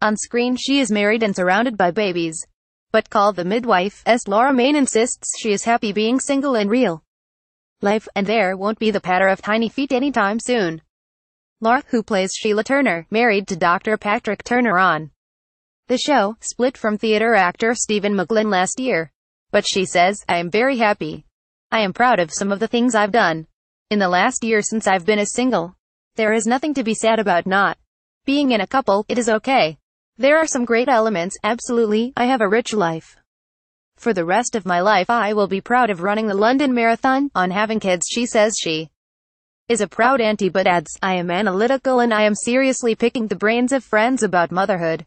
On screen she is married and surrounded by babies. But called the midwife, as Laura Main insists she is happy being single and real life, and there won't be the patter of tiny feet anytime soon. Laura, who plays Sheila Turner, married to Dr. Patrick Turner on the show, split from theater actor Stephen McGlynn last year. But she says, I am very happy. I am proud of some of the things I've done. In the last year since I've been a single, there is nothing to be sad about not being in a couple, it is okay. There are some great elements, absolutely, I have a rich life. For the rest of my life I will be proud of running the London Marathon, on having kids she says she is a proud auntie but adds, I am analytical and I am seriously picking the brains of friends about motherhood.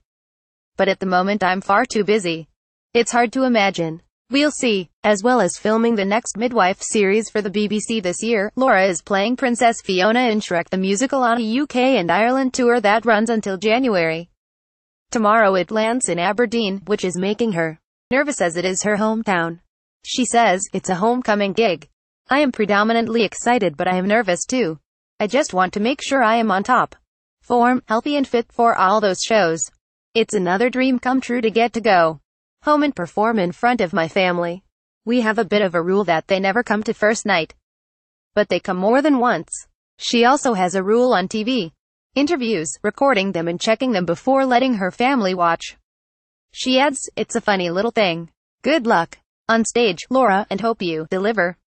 But at the moment I'm far too busy. It's hard to imagine. We'll see. As well as filming the next Midwife series for the BBC this year, Laura is playing Princess Fiona in Shrek the Musical on a UK and Ireland tour that runs until January. Tomorrow it lands in Aberdeen, which is making her nervous as it is her hometown. She says, it's a homecoming gig. I am predominantly excited but I am nervous too. I just want to make sure I am on top. Form, healthy and fit for all those shows. It's another dream come true to get to go home and perform in front of my family. We have a bit of a rule that they never come to first night. But they come more than once. She also has a rule on TV interviews, recording them and checking them before letting her family watch. She adds, it's a funny little thing. Good luck on stage, Laura, and hope you deliver.